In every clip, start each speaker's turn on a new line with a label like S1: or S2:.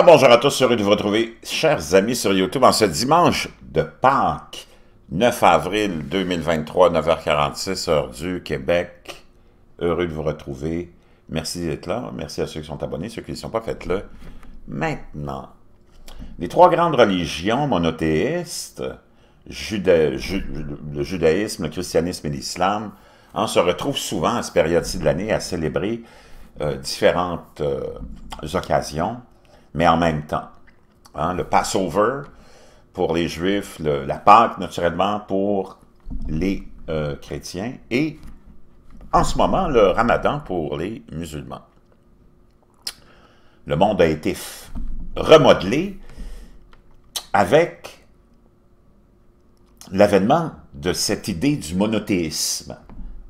S1: bonjour à tous, heureux de vous retrouver, chers amis sur YouTube, en ce dimanche de Pâques, 9 avril 2023, 9h46, heure du Québec. Heureux de vous retrouver. Merci d'être là. Merci à ceux qui sont abonnés, ceux qui ne sont pas, faites-le maintenant. Les trois grandes religions monothéistes, le judaïsme, le christianisme et l'islam, on hein, se retrouve souvent à cette période-ci de l'année à célébrer euh, différentes euh, occasions mais en même temps. Hein, le Passover pour les Juifs, la Pâque naturellement pour les euh, chrétiens et en ce moment le Ramadan pour les musulmans. Le monde a été remodelé avec l'avènement de cette idée du monothéisme.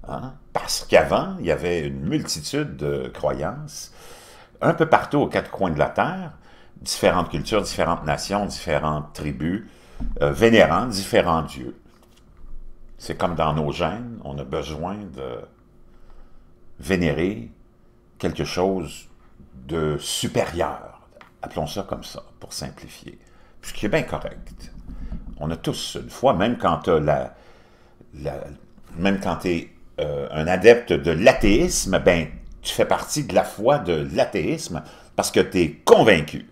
S1: Hein. Parce qu'avant, il y avait une multitude de croyances un peu partout aux quatre coins de la Terre, différentes cultures, différentes nations, différentes tribus, euh, vénérant différents dieux. C'est comme dans nos gènes, on a besoin de vénérer quelque chose de supérieur, appelons ça comme ça, pour simplifier, ce est bien correct. On a tous une foi, même quand tu euh, même quand es euh, un adepte de l'athéisme, ben tu fais partie de la foi de l'athéisme parce que tu es convaincu.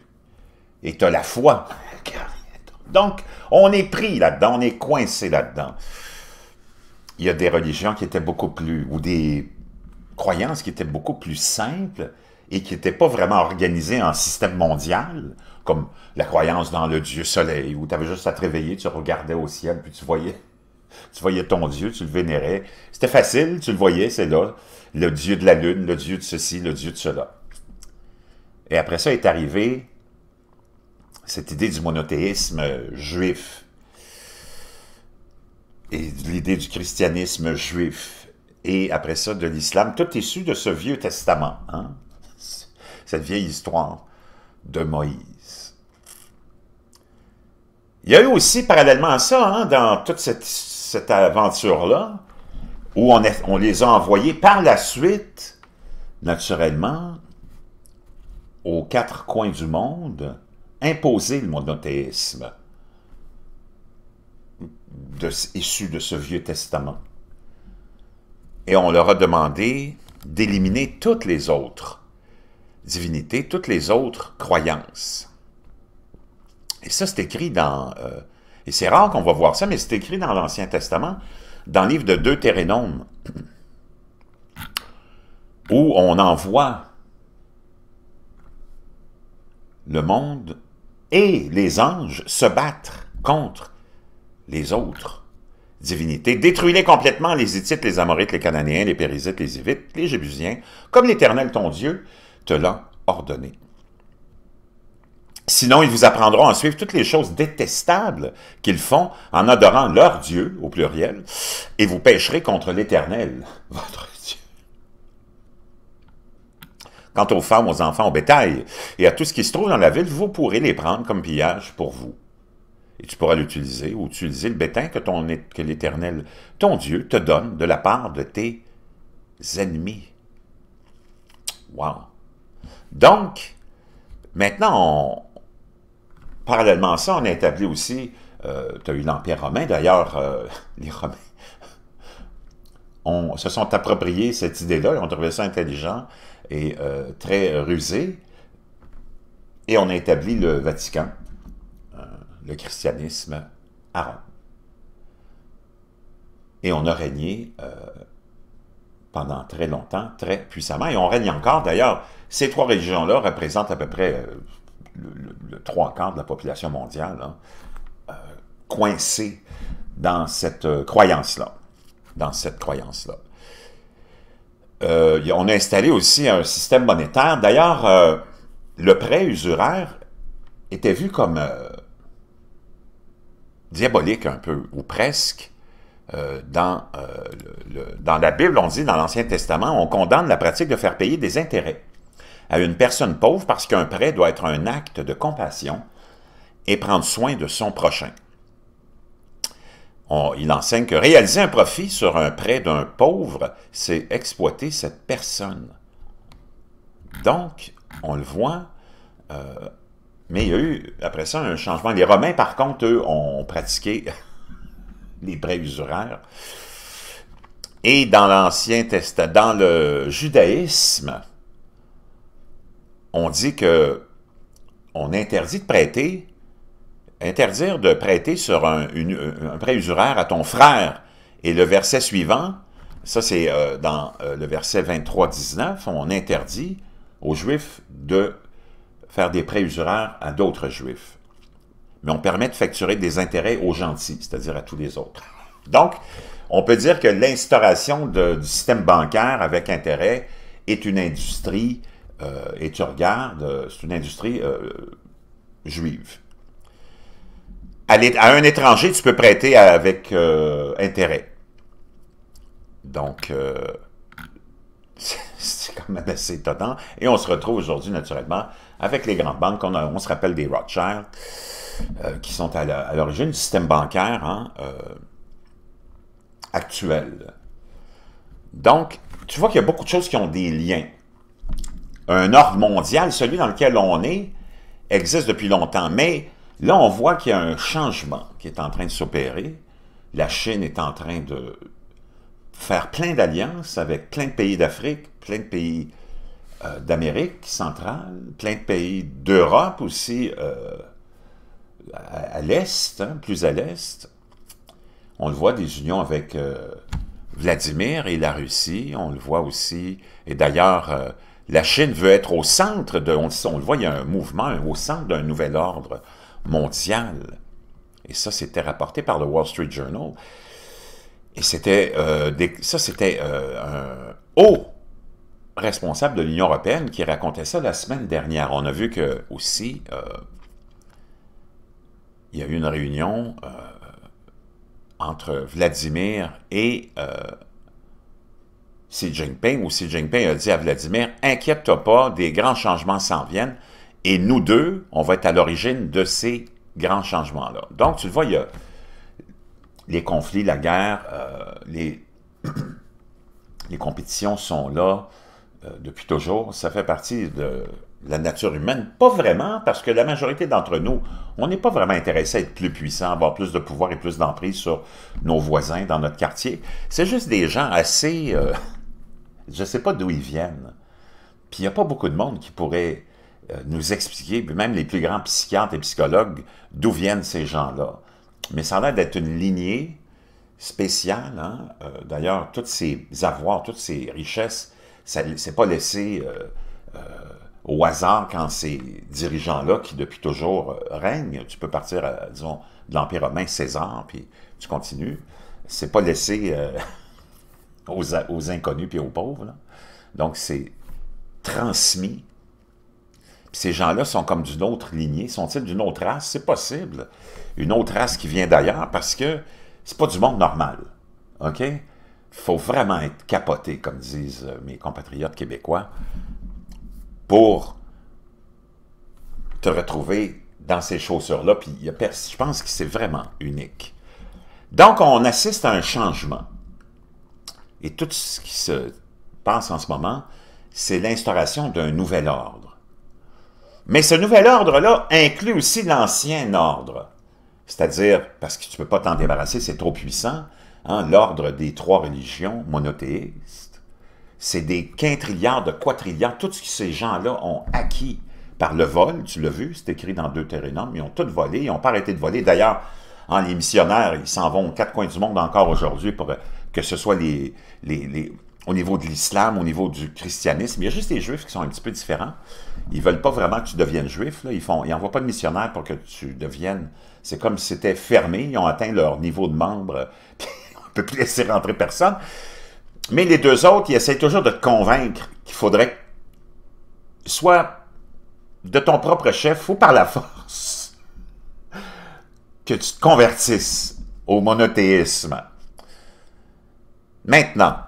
S1: Et tu as la foi. Donc, on est pris là-dedans, on est coincé là-dedans. Il y a des religions qui étaient beaucoup plus, ou des croyances qui étaient beaucoup plus simples et qui n'étaient pas vraiment organisées en système mondial, comme la croyance dans le Dieu Soleil, où tu avais juste à te réveiller, tu regardais au ciel, puis tu voyais, tu voyais ton Dieu, tu le vénérais. C'était facile, tu le voyais, c'est là le dieu de la lune, le dieu de ceci, le dieu de cela. Et après ça est arrivée cette idée du monothéisme juif et l'idée du christianisme juif et après ça de l'islam, tout issu de ce Vieux Testament, hein. cette vieille histoire de Moïse. Il y a eu aussi, parallèlement à ça, hein, dans toute cette, cette aventure-là, où on, les a envoyés par la suite, naturellement, aux quatre coins du monde, imposer le monothéisme issu de ce Vieux Testament. Et on leur a demandé d'éliminer toutes les autres divinités, toutes les autres croyances. Et ça, c'est écrit dans... Euh, et c'est rare qu'on va voir ça, mais c'est écrit dans l'Ancien Testament dans le livre de Deutéronome, où on envoie le monde et les anges se battre contre les autres divinités. Détruis-les complètement, les Hittites, les Amorites, les Cananéens, les Périsites, les Hivites, les Jébusiens, comme l'Éternel ton Dieu te l'a ordonné. Sinon, ils vous apprendront à suivre toutes les choses détestables qu'ils font en adorant leur Dieu, au pluriel, et vous pécherez contre l'Éternel, votre Dieu. Quant aux femmes, aux enfants, au bétail et à tout ce qui se trouve dans la ville, vous pourrez les prendre comme pillage pour vous. Et tu pourras l'utiliser ou utiliser le bétain que, que l'Éternel, ton Dieu, te donne de la part de tes ennemis. Wow! Donc, maintenant, on, Parallèlement à ça, on a établi aussi, euh, tu as eu l'Empire romain, d'ailleurs, euh, les Romains se sont appropriés cette idée-là, ont trouvé ça intelligent et euh, très rusé, et on a établi le Vatican, le christianisme à Rome. Et on a régné pendant très longtemps, très puissamment, et on règne encore. D'ailleurs, ces trois religions-là représentent à peu près le, trois quarts de la population mondiale hein, euh, coincé dans cette euh, croyance-là. Dans cette croyance-là. Euh, on a installé aussi un système monétaire. D'ailleurs, le prêt usuraire était vu comme diabolique un peu, ou presque. dans, dans la Bible, on dit dans l'Ancien Testament, on condamne la pratique de faire payer des intérêts à une personne pauvre parce qu'un prêt doit être un acte de compassion et prendre soin de son prochain. il enseigne que réaliser un profit sur un prêt d'un pauvre, c'est exploiter cette personne. Donc, on le voit, euh, mais il y a eu, après ça, un changement. Les Romains, par contre, eux, ont pratiqué les prêts usuraires. Et dans l'Ancien Testament, dans le judaïsme, on dit que on interdit de prêter, interdire de prêter sur un, prêt usuraire à ton frère. Et le verset suivant, ça c'est euh, dans euh, le verset 23-19, on interdit aux Juifs de faire des prêts usuraires à d'autres Juifs. Mais on permet de facturer des intérêts aux gentils, c'est-à-dire à tous les autres. Donc, on peut dire que l'instauration du système bancaire avec intérêt est une industrie euh, et tu regardes, euh, c'est une industrie euh, juive. À, un étranger, tu peux prêter avec intérêt. Donc, c'est quand même assez étonnant. Et on se retrouve aujourd'hui, naturellement, avec les grandes banques. On, se rappelle des Rothschild, qui sont à l'origine du système bancaire hein, actuel. Donc, tu vois qu'il y a beaucoup de choses qui ont des liens un ordre mondial, celui dans lequel on est, existe depuis longtemps. Mais là, on voit qu'il y a un changement qui est en train de s'opérer. La Chine est en train de faire plein d'alliances avec plein de pays d'Afrique, plein de pays euh, d'Amérique centrale, plein de pays d'Europe aussi, euh, à, l'Est, hein, plus à l'Est. On le voit, des unions avec euh, Vladimir et la Russie, on le voit aussi, et d'ailleurs, la Chine veut être au centre, de, on, le voit, il y a un mouvement au centre d'un nouvel ordre mondial. Et ça, c'était rapporté par le Wall Street Journal. Et c'était, euh, ça, c'était euh, un haut responsable de l'Union européenne qui racontait ça la semaine dernière. On a vu que aussi, euh, il y a eu une réunion entre Vladimir et Xi Jinping ou si Jinping a dit à Vladimir, inquiète-toi pas, des grands changements s'en viennent et nous deux, on va être à l'origine de ces grands changements-là. Donc, tu le vois, il y a les conflits, la guerre, euh, les, les compétitions sont là euh, depuis toujours. Ça fait partie de la nature humaine. Pas vraiment, parce que la majorité d'entre nous, on n'est pas vraiment intéressé à être plus puissant, avoir plus de pouvoir et plus d'emprise sur nos voisins dans notre quartier. C'est juste des gens assez... Euh, je ne sais pas d'où ils viennent. Puis il n'y a pas beaucoup de monde qui pourrait euh, nous expliquer, même les plus grands psychiatres et psychologues, d'où viennent ces gens-là. Mais ça a l'air d'être une lignée spéciale. Hein. Euh, d'ailleurs, tous ces avoirs, toutes ces richesses, c'est n'est pas laissé euh, au hasard quand ces dirigeants-là, qui depuis toujours règnent, tu peux partir, disons, de l'Empire romain, César, puis tu continues, c'est pas laissé... aux, inconnus puis aux pauvres. Donc, c'est transmis. Puis ces gens-là sont comme d'une autre lignée. Sont-ils d'une autre race? C'est possible. Une autre race qui vient d'ailleurs parce que c'est pas du monde normal. OK? faut vraiment être capoté, comme disent euh, mes compatriotes québécois, pour te retrouver dans ces chaussures-là. Puis je pense que c'est vraiment unique. Donc, on assiste à un changement. Et tout ce qui se passe en ce moment, c'est l'instauration d'un nouvel ordre. Mais ce nouvel ordre-là inclut aussi l'ancien ordre. C'est-à-dire, parce que tu ne peux pas t'en débarrasser, c'est trop puissant, hein, l'ordre des trois religions monothéistes, c'est des quintillions de quatrilliards, tout ce que ces gens-là ont acquis par le vol, tu l'as vu, c'est écrit dans Deutéronome, ils ont tout volé, ils n'ont pas arrêté de voler. D'ailleurs, les missionnaires, ils s'en vont aux quatre coins du monde encore aujourd'hui pour euh, que ce soit les, les, au niveau de l'islam, au niveau du christianisme. Il y a juste les juifs qui sont un petit peu différents. Ils ne veulent pas vraiment que tu deviennes juif. Ils font, ils n'envoient pas de missionnaires pour que tu deviennes... C'est comme si c'était fermé. Ils ont atteint leur niveau de membres. on ne peut plus laisser rentrer personne. Mais les deux autres, ils essayent toujours de te convaincre qu'il faudrait soit de ton propre chef ou par la force que tu te convertisses au monothéisme. Maintenant,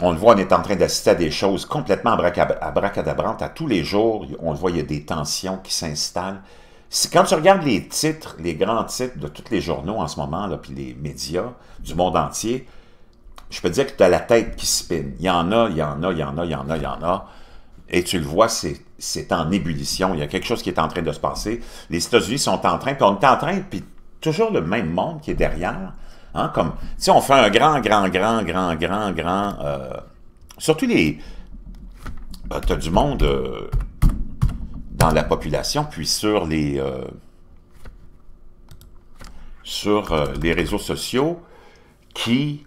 S1: on le voit, on est en train d'assister à des choses complètement abracadabrantes. À tous les jours, on le voit, il y a des tensions qui s'installent. Quand tu regardes les titres, les grands titres de tous les journaux en ce moment, là, puis les médias du monde entier, je peux dire que tu as la tête qui spinne. Il y en a, il y en a, il y en a, il y en a, il y en a. Et tu le vois, c'est en ébullition. Il y a quelque chose qui est en train de se passer. Les États-Unis sont en train, puis on est en train, puis toujours le même monde qui est derrière. Hein, comme si on fait un grand, grand, grand, grand, grand, grand. Euh, surtout les. Euh, tu as du monde euh, dans la population, puis sur les. sur les réseaux sociaux qui.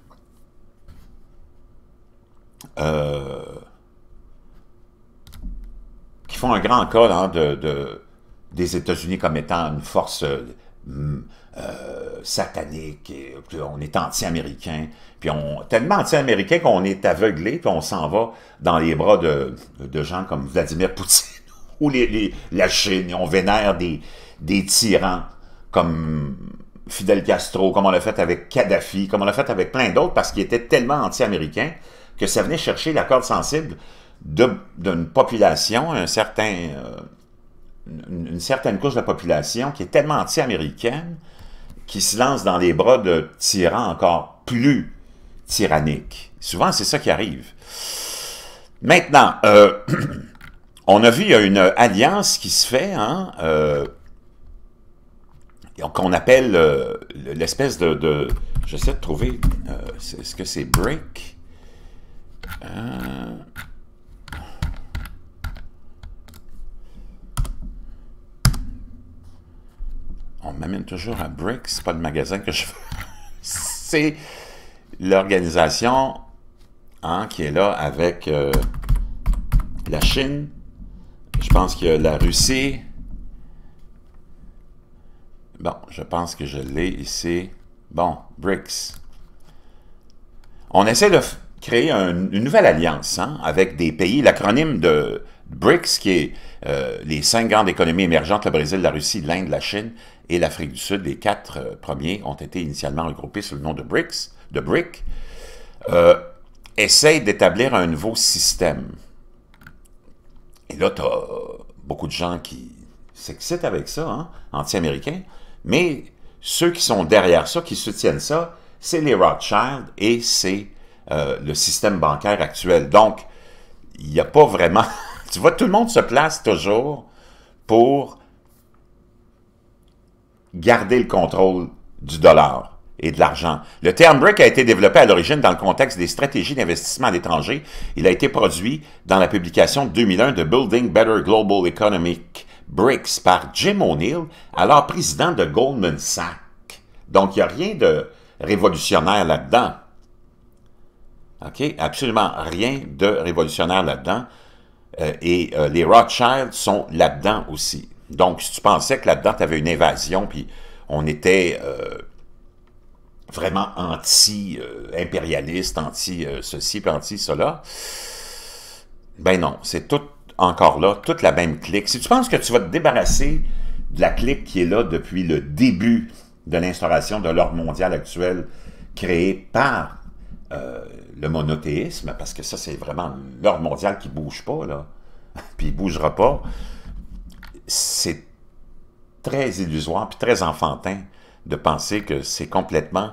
S1: qui font un grand cas hein, de, de, des États-Unis comme étant une force Hum, euh, satanique, on est anti-américain, puis on tellement anti-américain qu'on est aveuglé, puis on s'en va dans les bras de, gens comme Vladimir Poutine ou les, la Chine, et on vénère des, des tyrans comme Fidel Castro, comme on l'a fait avec Kadhafi, comme on l'a fait avec plein d'autres, parce qu'ils étaient tellement anti-américains que ça venait chercher la corde sensible d'une population, un certain... Euh, une, certaine couche de la population qui est tellement anti-américaine qui se lance dans les bras de tyrans encore plus tyranniques. Souvent, c'est ça qui arrive. Maintenant, euh, on a vu, il y a une alliance qui se fait, hein, euh, qu'on appelle euh, l'espèce de, de J'essaie de trouver... Est-ce que c'est break? on m'amène toujours à BRICS. pas le magasin que je veux. c'est l'organisation hein, qui est là avec euh, la Chine. Je pense qu'il y a la Russie. Bon, je pense que je l'ai ici. Bon, BRICS. On essaie de créer une nouvelle alliance hein, avec des pays. L'acronyme de BRICS, qui est euh, les cinq grandes économies émergentes, le Brésil, la Russie, l'Inde, la Chine et l'Afrique du Sud, les quatre euh, premiers ont été initialement regroupés sous le nom de BRICS, de BRIC, euh, d'établir un nouveau système. Et là, tu as beaucoup de gens qui s'excitent avec ça, hein, anti-américains, mais ceux qui sont derrière ça, qui soutiennent ça, c'est les Rothschild et c'est le système bancaire actuel. Donc, il n'y a pas vraiment Tu vois, tout le monde se place toujours pour garder le contrôle du dollar et de l'argent. Le terme BRIC a été développé à l'origine dans le contexte des stratégies d'investissement à l'étranger. Il a été produit dans la publication 2001 de Building Better Global Economic BRICS par Jim O'Neill, alors président de Goldman Sachs. Donc, il n'y a rien de révolutionnaire là-dedans. OK? Absolument rien de révolutionnaire là-dedans. Euh, et euh, les Rothschilds sont là-dedans aussi. Donc, si tu pensais que là-dedans, tu avais une évasion, puis on était euh, vraiment anti-impérialiste, anti-ceci, anti-cela, ben non, c'est tout encore là, toute la même clique. Si tu penses que tu vas te débarrasser de la clique qui est là depuis le début de l'instauration de l'ordre mondial actuel créé par le monothéisme, parce que ça, c'est vraiment l'ordre mondial qui ne bouge pas, là, puis il ne bougera pas, c'est très illusoire, puis très enfantin de penser que c'est complètement...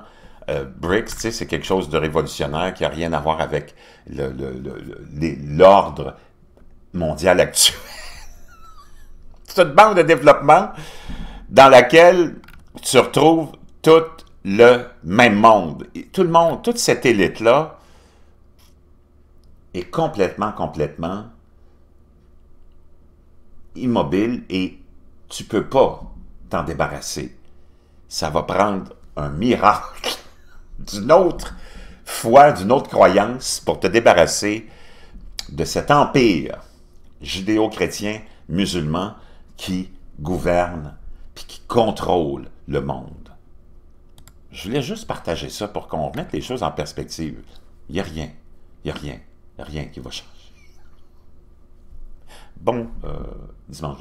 S1: Euh, BRICS, c'est quelque chose de révolutionnaire qui n'a rien à voir avec l'ordre mondial actuel. c'est une bande de développement dans laquelle tu retrouves tout le même monde. tout le monde, toute cette élite-là est complètement, complètement immobile et tu peux pas t'en débarrasser. Ça va prendre un miracle d'une autre foi, d'une autre croyance pour te débarrasser de cet empire judéo-chrétien musulman qui gouverne et qui contrôle le monde. Je voulais juste partager ça pour qu'on remette les choses en perspective. Il n'y a rien. Il n'y a rien rien qui va changer. Bon euh, dimanche.